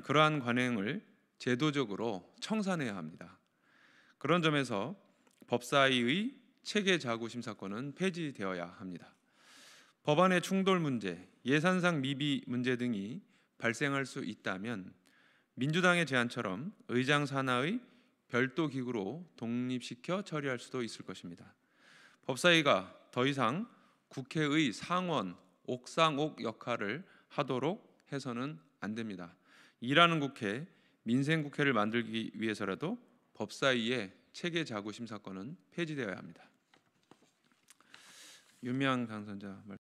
그러한 관행을 제도적으로 청산해야 합니다. 그런 점에서 법사위의 체계 자구 심사권은 폐지되어야 합니다. 법안의 충돌 문제, 예산상 미비 문제 등이 발생할 수 있다면 민주당의 제안처럼 의장 산하의 별도 기구로 독립시켜 처리할 수도 있을 것입니다. 법사위가 더 이상 국회의 상원, 옥상옥 역할을 하도록 해서는 안 됩니다. 일하는 국회, 민생 국회를 만들기 위해서라도 법사위의 체계 자구 심사권은 폐지되어야 합니다. 유명 당선자 말.